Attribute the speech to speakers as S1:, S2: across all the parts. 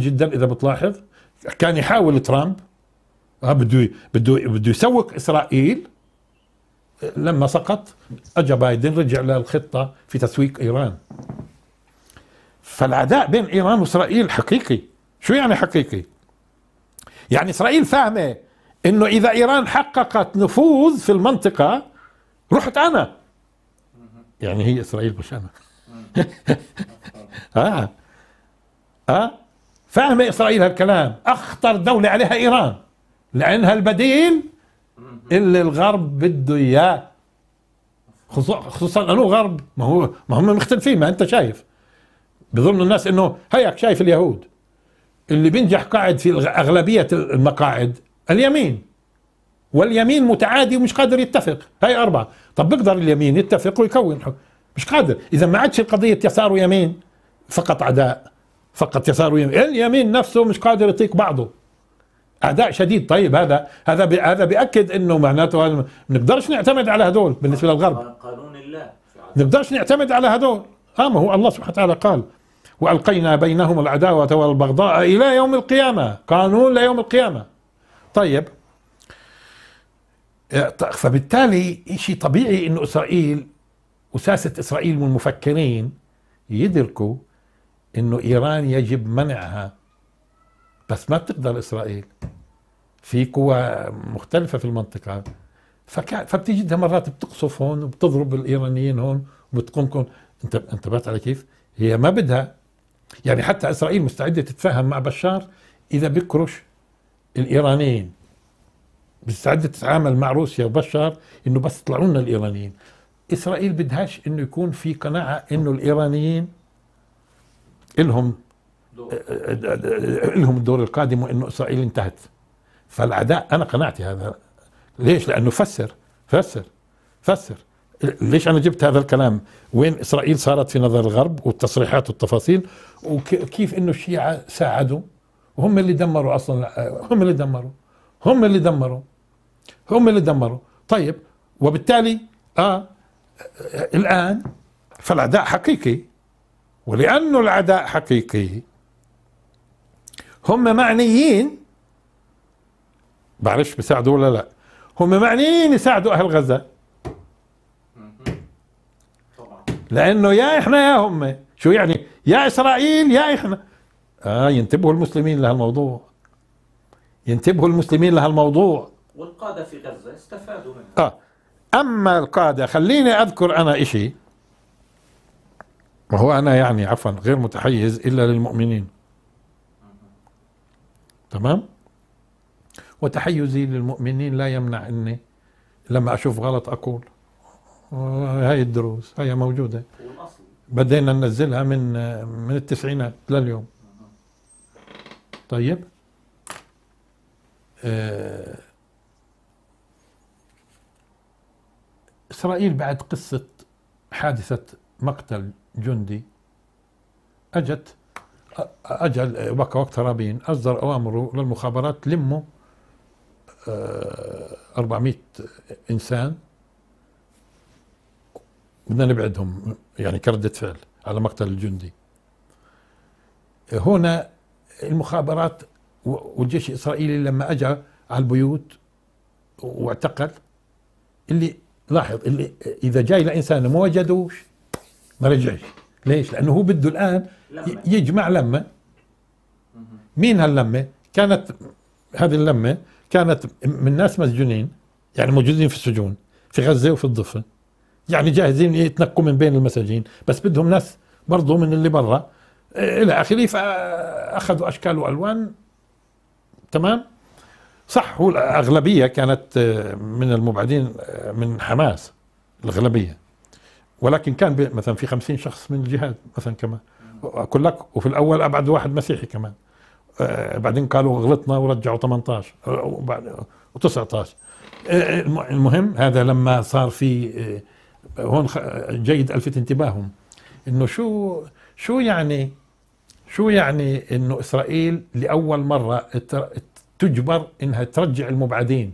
S1: جدا اذا بتلاحظ كان يحاول ترامب آه، بده بده بده يسوق اسرائيل لما سقط اجى بايدن رجع للخطه في تسويق ايران فالعداء بين ايران واسرائيل حقيقي شو يعني حقيقي يعني اسرائيل فاهمه انه اذا ايران حققت نفوذ في المنطقه رحت انا يعني هي اسرائيل مش انا اه اه فاهمة إسرائيل هالكلام أخطر دولة عليها إيران لأنها البديل اللي الغرب بده إياه خصوصا أنه غرب ما هو ما هم مختلفين ما أنت شايف بظن الناس أنه هيك شايف اليهود اللي بينجح قاعد في أغلبية المقاعد اليمين واليمين متعادي ومش قادر يتفق هاي أربعة طب بيقدر اليمين يتفق ويكون مش قادر إذا ما عادش القضية يسار ويمين فقط عداء فقط يسار ويمين اليمين نفسه مش قادر يطيق بعضه اداء شديد طيب هذا هذا بي هذا بياكد انه معناته ما نقدرش نعتمد على هدول بالنسبه للغرب قانون الله نقدرش نعتمد على هدول اه ما هو الله سبحانه وتعالى قال والقينا بينهم العداوه والبغضاء الى يوم القيامه قانون ليوم القيامه طيب آه، فبالتالي شيء طبيعي انه اسرائيل اساسه اسرائيل والمفكرين يدركوا انه ايران يجب منعها بس ما بتقدر اسرائيل في قوى مختلفه في المنطقه فكا فبتجدها مرات بتقصف هون وبتضرب الايرانيين هون وبتقنقن انت انتبهت على كيف؟ هي ما بدها يعني حتى اسرائيل مستعده تتفاهم مع بشار اذا بكرش الايرانيين مستعده تتعامل مع روسيا وبشار انه بس طلعوا لنا الايرانيين اسرائيل بدهاش انه يكون في قناعه انه الايرانيين إلهم آه، آه، آه، لهم الدور القادم وانه اسرائيل انتهت فالعداء انا قناعتي هذا ليش لانه فسر فسر فسر ليش انا جبت هذا الكلام وين اسرائيل صارت في نظر الغرب والتصريحات والتفاصيل وكيف انه الشيعة ساعدوا وهم اللي دمروا اصلا هم اللي دمروا هم اللي دمروا هم اللي دمروا طيب وبالتالي اه الان فالعداء حقيقي ولأنه العداء حقيقي هم معنيين بعرفش بيساعدوا ولا لا هم معنيين يساعدوا أهل غزة لأنه يا إحنا يا هم شو يعني يا إسرائيل يا إحنا آه ينتبهوا المسلمين لهالموضوع ينتبهوا المسلمين لهالموضوع والقادة في غزة استفادوا منها آه أما القادة خليني أذكر أنا إشي وهو أنا يعني عفوا غير متحيز إلا للمؤمنين تمام وتحيزي للمؤمنين لا يمنع أني لما أشوف غلط أقول هاي الدروس هي موجودة بدينا ننزلها من من التسعينات لليوم طيب آه، إسرائيل بعد قصة حادثة مقتل جندي اجت اجى وقت رابين اصدر اوامره للمخابرات لموا آه، 400 انسان بدنا نبعدهم يعني كردة فعل على مقتل الجندي هنا المخابرات والجيش الاسرائيلي لما اجى على البيوت واعتقل اللي لاحظ اللي اذا جاي لانسان ما وجدوش ما رجعش ليش؟ لانه هو بده الان يجمع لمه مين هاللمه؟ كانت هذه اللمه كانت من ناس مسجونين يعني موجودين في السجون في غزه وفي الضفه يعني جاهزين يتنقوا من بين المساجين بس بدهم ناس برضه من اللي برا إيه، الى اخره فاخذوا اشكال والوان تمام صح هو الاغلبيه كانت آه، من المبعدين آه، من حماس الاغلبيه ولكن كان مثلا في خمسين شخص من الجهاد مثلا كمان اقول لك وفي الاول ابعد واحد مسيحي كمان آه، بعدين قالوا غلطنا ورجعوا 18 آه، و19 آه، المهم هذا لما صار في هون جيد الفت انتباههم انه شو شو يعني شو يعني انه اسرائيل لاول مره تجبر انها ترجع المبعدين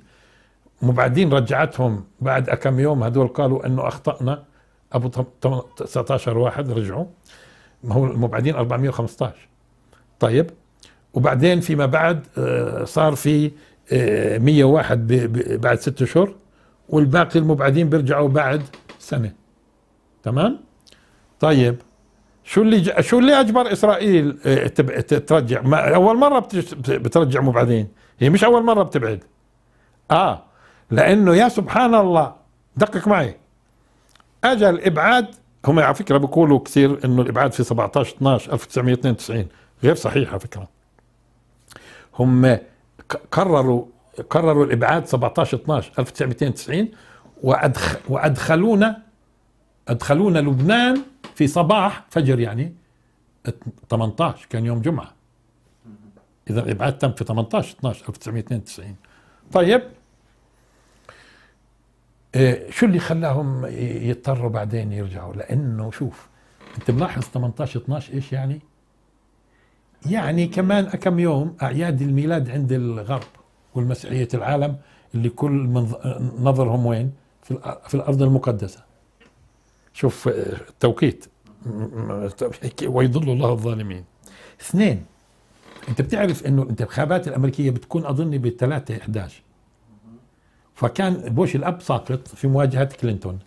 S1: مبعدين رجعتهم بعد كم يوم هذول قالوا انه اخطانا ابو 19 واحد رجعوا ما هو مو بعدين 415 طيب وبعدين فيما بعد آه، صار في 101 آه، بعد ست اشهر والباقي المبعدين بيرجعوا بعد سنه تمام طيب شو اللي شو اللي اجبر اسرائيل آه، ترجع ما اول مره بترجع مبعدين هي مش اول مره بتبعد اه لانه يا سبحان الله دقق معي اجى الابعاد هم على فكره بيقولوا كثير انه الابعاد في 17 12 1992 غير صحيح على فكره هم قرروا قرروا الابعاد 17 12 1992 وأدخ وادخلونا ادخلونا لبنان في صباح فجر يعني 18 كان يوم جمعه اذا الابعاد تم في 18 12 1992 طيب إيه، شو اللي خلاهم يضطروا بعدين يرجعوا لانه شوف انت ملاحظ 18 12 ايش يعني يعني كمان كم يوم اعياد الميلاد عند الغرب والمسيحيه العالم اللي كل من نظرهم وين في, في الارض المقدسه شوف التوقيت ويضل الله الظالمين اثنين انت بتعرف انه الانتخابات الامريكيه بتكون اظن ب 3 11 فكان بوش الاب ساقط في مواجهه كلينتون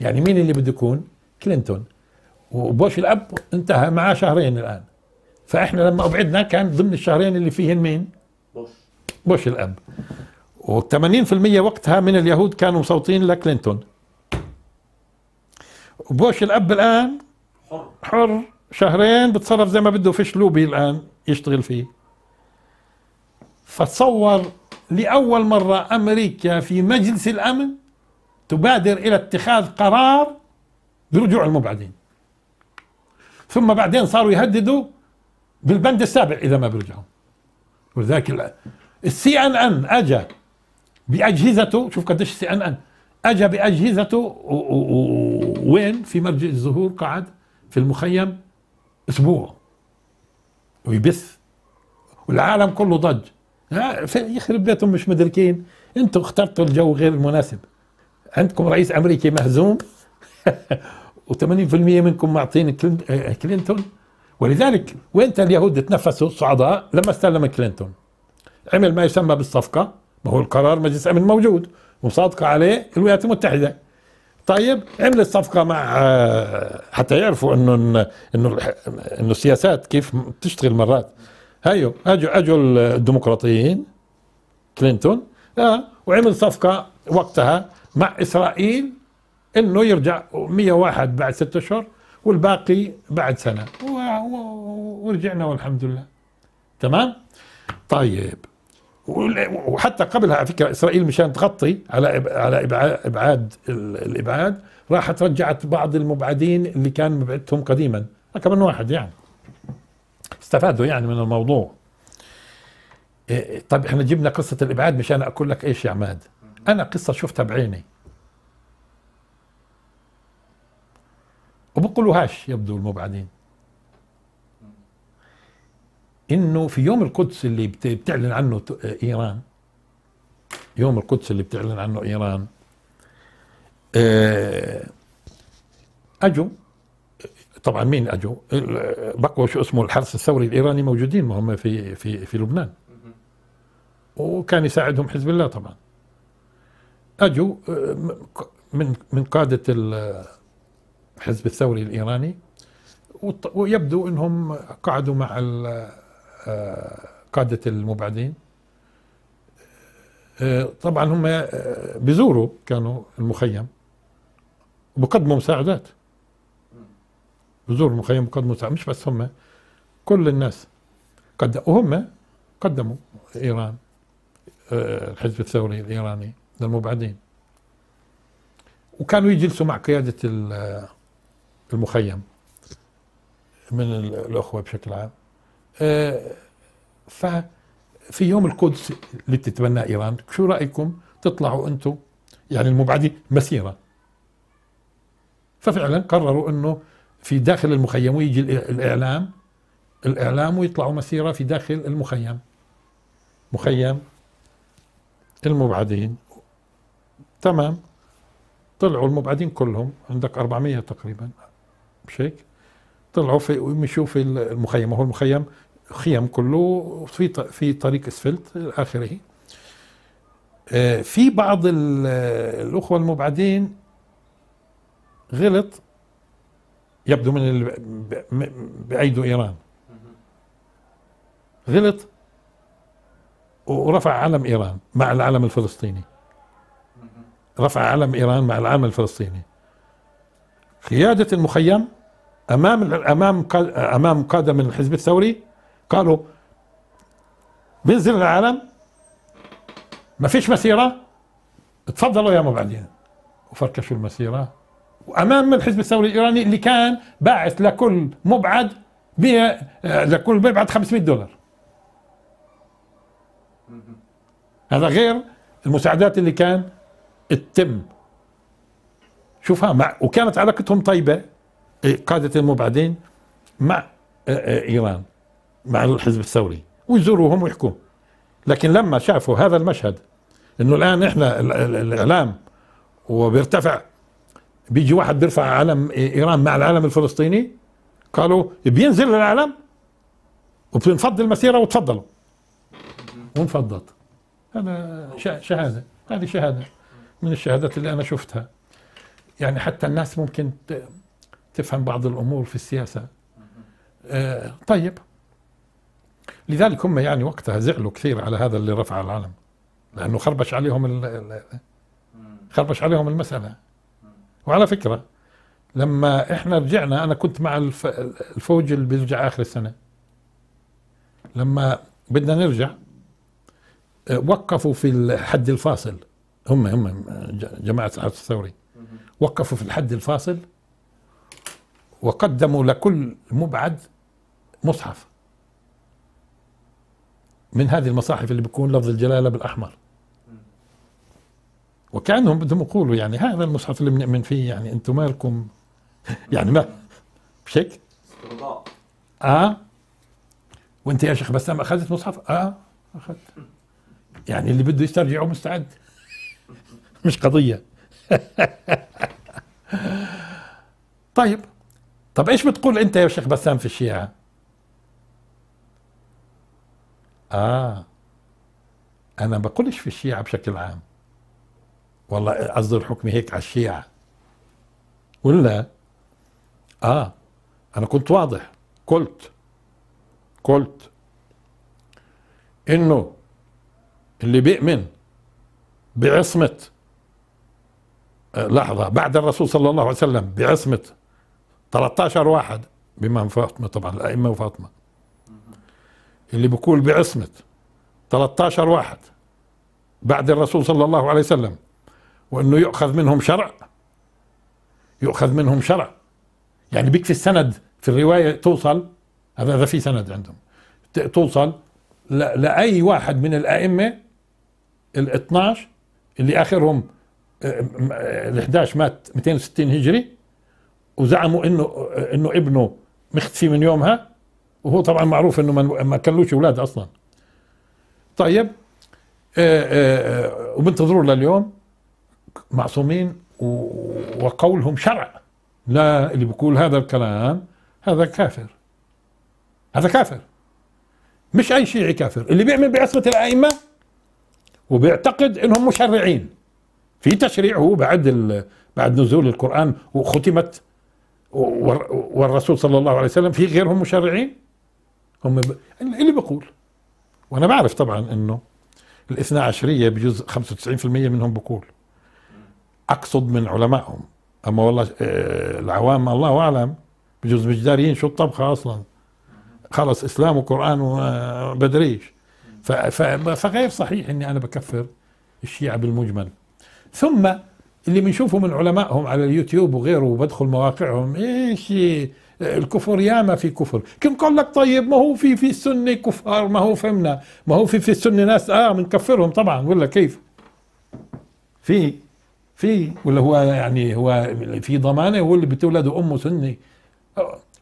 S1: يعني مين اللي بده يكون كلينتون وبوش الاب انتهى معاه شهرين الان فاحنا لما ابعدنا كان ضمن الشهرين اللي فيهن مين بوش بوش الاب و80% وقتها من اليهود كانوا مصوتين لكلينتون وبوش الاب الان حر حر شهرين بتصرف زي ما بده فيش لوبي الان يشتغل فيه فتصور لأول مرة أمريكا في مجلس الأمن تبادر إلى اتخاذ قرار برجوع المبعدين ثم بعدين صاروا يهددوا بالبند السابع إذا ما بيرجعوا ولذلك السي ان ان أجا باجهزته شوف قديش السي ان ان أجا باجهزته وين في مرجع الزهور قعد في المخيم اسبوع ويبث والعالم كله ضج يخرب بيتهم مش مدركين انتم اخترتوا الجو غير المناسب عندكم رئيس امريكي مهزوم و80% منكم معطين آه، كلينتون ولذلك وين اليهود تنفسوا الصعداء لما استلم كلينتون عمل ما يسمى بالصفقه ما هو القرار مجلس امن موجود وصادقه عليه الولايات المتحده طيب عمل الصفقه مع آه، حتى يعرفوا انه انه انه السياسات كيف بتشتغل مرات هيو أيوه، اجوا اجوا الديمقراطيين كلينتون آه وعمل صفقه وقتها مع اسرائيل انه يرجع 101 بعد ست اشهر والباقي بعد سنه ورجعنا والحمد لله تمام طيب وحتى قبلها على فكره اسرائيل مشان تغطي على على ابعاد الابعاد راحت رجعت بعض المبعدين اللي كان مبعدتهم قديما كمان واحد يعني استفادوا يعني من الموضوع إيه، طب احنا جبنا قصة الإبعاد مشان أقول لك إيش يا عماد أنا قصة شفتها بعيني وبقولوهاش يبدو المبعدين انه في يوم القدس اللي بتعلن عنه ايران يوم القدس اللي بتعلن عنه ايران إيه، اجوا طبعا مين اجوا؟ بقوا شو اسمه الحرس الثوري الايراني موجودين ما هم في في في لبنان. وكان يساعدهم حزب الله طبعا. اجوا من من قاده الحزب الثوري الايراني ويبدو انهم قعدوا مع آه، قاده المبعدين. آه، طبعا هم آه، بيزوروا كانوا المخيم وبقدموا مساعدات. بزور المخيم قدموا ساعة مش بس هم كل الناس قد وهم قدموا إيران آه، الحزب الثوري الإيراني للمبعدين وكانوا يجلسوا مع قيادة المخيم من الأخوة بشكل عام آه، ف في يوم القدس اللي تتبناه إيران شو رأيكم تطلعوا أنتم يعني المبعدين مسيرة ففعلا قرروا أنه في داخل المخيم ويجي الإعلام الإعلام ويطلعوا مسيرة في داخل المخيم مخيم المبعدين تمام طلعوا المبعدين كلهم عندك 400 تقريبا مش هيك طلعوا في ويمشوا في المخيم هو المخيم خيم كله في في طريق اسفلت الى اخره آه، في بعض الاخوه المبعدين غلط يبدو من بأيدوا إيران غلط ورفع علم إيران مع العلم الفلسطيني رفع علم إيران مع العلم الفلسطيني قيادة المخيم أمام أمام أمام قادة من الحزب الثوري قالوا بنزل العلم ما فيش مسيرة تفضلوا يا مبعدين وفركشوا المسيرة امام الحزب الثوري الايراني اللي كان باعث لكل مبعد آه، لكل مبعد 500 دولار هذا غير المساعدات اللي كان تتم شوفها مع وكانت علاقتهم طيبه إيه، قاده المبعدين مع آه، آه، ايران مع الحزب الثوري ويزوروهم ويحكوا لكن لما شافوا هذا المشهد انه الان احنا الاعلام وبيرتفع بيجي واحد بيرفع علم ايران مع العلم الفلسطيني قالوا بينزل العلم وبنفض المسيره وتفضلوا وانفضت هذا شهاده هذه شهاده من الشهادات اللي انا شفتها يعني حتى الناس ممكن تفهم بعض الامور في السياسه آه طيب لذلك هم يعني وقتها زعلوا كثير على هذا اللي رفع العلم لانه خربش عليهم خربش عليهم المساله وعلى فكرة لما احنا رجعنا انا كنت مع الفوج اللي بيرجع اخر السنة لما بدنا نرجع وقفوا في الحد الفاصل هم هم جماعة الحرس الثوري وقفوا في الحد الفاصل وقدموا لكل مبعد مصحف من هذه المصاحف اللي بيكون لفظ الجلالة بالأحمر وكانهم بدهم يقولوا يعني هذا المصحف اللي بنؤمن فيه يعني انتم مالكم يعني ما مش هيك؟ اه وانت يا شيخ بسام اخذت مصحف؟ اه اخذت يعني اللي بده يسترجعه مستعد مش قضيه طيب طب ايش بتقول انت يا شيخ بسام في الشيعه؟ اه انا ما بقولش في الشيعه بشكل عام والله قصد حكمي هيك على الشيعة قلنا آه أنا كنت واضح قلت قلت إنه اللي بيؤمن بعصمة آه، لحظة بعد الرسول صلى الله عليه وسلم بعصمة 13 واحد بما فاطمة طبعا الأئمة وفاطمة اللي بيقول بعصمة 13 واحد بعد الرسول صلى الله عليه وسلم وانه يؤخذ منهم شرع يؤخذ منهم شرع يعني بيكفي السند في الروايه توصل هذا هذا في سند عندهم توصل لاي واحد من الائمه ال 12 اللي اخرهم آه، آه، ال 11 مات 260 هجري وزعموا انه آه، انه ابنه مختفي من يومها وهو طبعا معروف انه ما ما كلوش اولاد اصلا طيب وبنتظروا لليوم معصومين وقولهم شرع لا اللي بيقول هذا الكلام هذا كافر هذا كافر مش اي شيعي كافر اللي بيعمل بعصمه الائمه وبيعتقد انهم مشرعين في تشريع هو بعد بعد نزول القران وختمت والرسول صلى الله عليه وسلم في غيرهم مشرعين هم ب... اللي بيقول وانا بعرف طبعا انه الاثنا عشريه بجزء 95% منهم بقول اقصد من علمائهم اما والله آه، العوام الله اعلم بجوز مش داريين شو الطبخه اصلا خلص اسلام وقران وبدريش آه، فغير صحيح اني انا بكفر الشيعه بالمجمل ثم اللي بنشوفه من علمائهم على اليوتيوب وغيره وبدخل مواقعهم ايش آه، الكفر ياما في كفر كم قال لك طيب ما هو في في السنه كفار ما هو فهمنا ما هو في في السنه ناس اه بنكفرهم طبعا ولا كيف في في ولا هو يعني هو في ضمانه هو اللي بتولد امه سني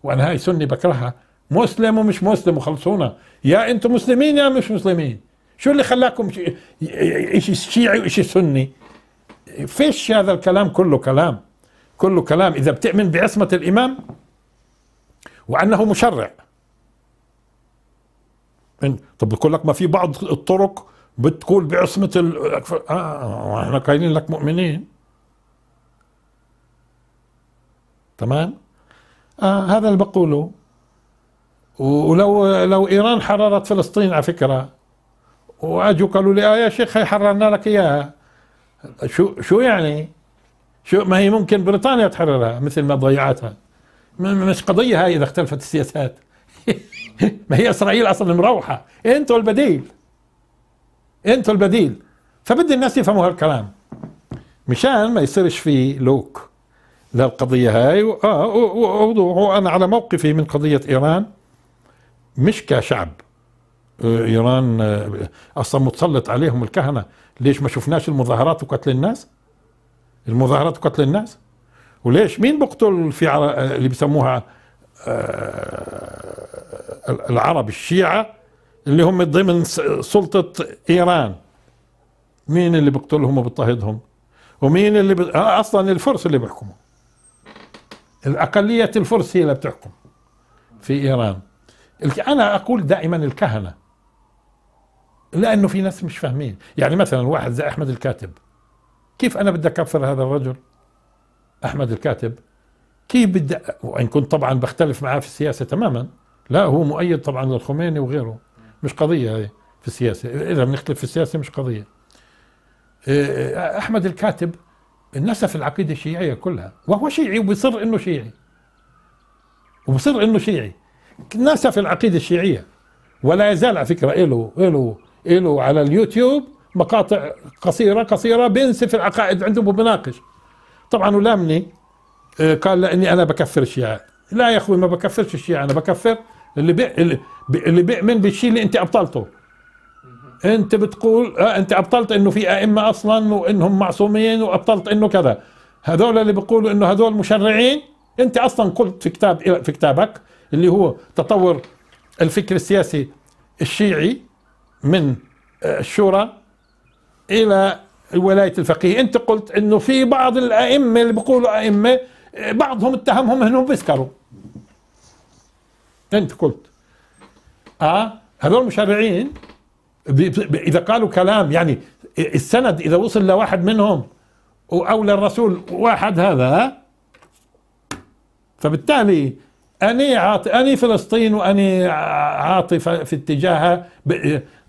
S1: وانا هاي سني بكرهها مسلم ومش مسلم وخلصونا يا انتم مسلمين يا مش مسلمين شو اللي خلاكم شيء شيعي وشيء سني فيش هذا الكلام كله كلام كله كلام اذا بتؤمن بعصمه الامام وانه مشرع طب بقول لك ما في بعض الطرق بتقول بعصمة الأكفر آه،, آه احنا قايلين لك مؤمنين تمام آه هذا اللي بقوله ولو لو إيران حررت فلسطين على فكرة وأجوا قالوا لي آه يا شيخ هي حررنا لك إياها شو شو يعني شو ما هي ممكن بريطانيا تحررها مثل ما ضيعتها مش قضية هاي إذا اختلفت السياسات ما هي إسرائيل أصلا مروحة أنتوا البديل انتوا البديل فبدي الناس يفهموا هالكلام مشان ما يصيرش في لوك للقضية هاي آه، وأنا على موقفي من قضية إيران مش كشعب آه، إيران آه، أصلا متسلط عليهم الكهنة ليش ما شفناش المظاهرات وقتل الناس المظاهرات وقتل الناس وليش مين بقتل في اللي بيسموها العرب الشيعة اللي هم ضمن سلطة إيران مين اللي بقتلهم وبيضطهدهم ومين اللي ب... آه، أصلا الفرس اللي بيحكموا الأقلية الفرس هي اللي بتحكم في إيران أنا أقول دائما الكهنة لأنه في ناس مش فاهمين يعني مثلا واحد زي أحمد الكاتب كيف أنا بدي أكفر هذا الرجل أحمد الكاتب كيف بدي وإن كنت طبعا بختلف معاه في السياسة تماما لا هو مؤيد طبعا للخميني وغيره مش قضيه هاي في السياسه اذا بنختلف في السياسه مش قضيه إيه، احمد الكاتب نسف العقيده الشيعيه كلها وهو شيعي وبيصر انه شيعي وبصر انه شيعي نسف العقيده الشيعيه ولا يزال على فكره إله إله إله على اليوتيوب مقاطع قصيره قصيره بينسف العقائد عنده وبناقش طبعا ولامني إيه، قال لأني انا بكفر الشيعه لا يا اخوي ما بكفرش الشيعه انا بكفر اللي بي... اللي بيؤمن بالشيء اللي انت ابطلته انت بتقول اه انت ابطلت انه في ائمه اصلا وانهم معصومين وابطلت انه كذا هذول اللي بيقولوا انه هذول مشرعين انت اصلا قلت في كتاب في كتابك اللي هو تطور الفكر السياسي الشيعي من آه، الشورى الى ولايه الفقيه انت قلت انه في بعض الائمه اللي بيقولوا ائمه آه، بعضهم اتهمهم انهم بيسكروا أنت قلت آه هذول مشرعين إذا قالوا كلام يعني السند إذا وصل لواحد منهم أو للرسول واحد هذا فبالتالي أني عاطي أني فلسطين وأني عاطي في اتجاهها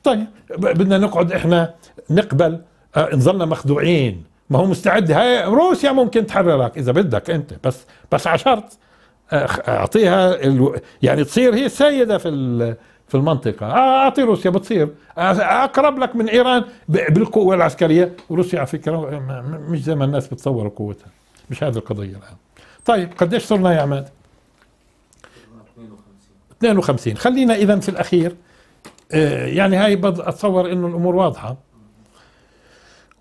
S1: طيب بدنا نقعد إحنا نقبل آه، نظلنا مخدوعين ما هو مستعد هاي روسيا ممكن تحررك إذا بدك أنت بس بس على شرط اعطيها الو... يعني تصير هي السيده في في المنطقه آه، اعطي روسيا بتصير اقرب لك من ايران بالقوه العسكريه وروسيا على فكره مش زي ما الناس بتصور قوتها مش هذه القضيه الان طيب قديش صرنا يا عماد 52 52. خلينا اذا في الاخير آه، يعني هاي اتصور انه الامور واضحه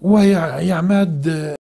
S1: ويا يا عماد آه،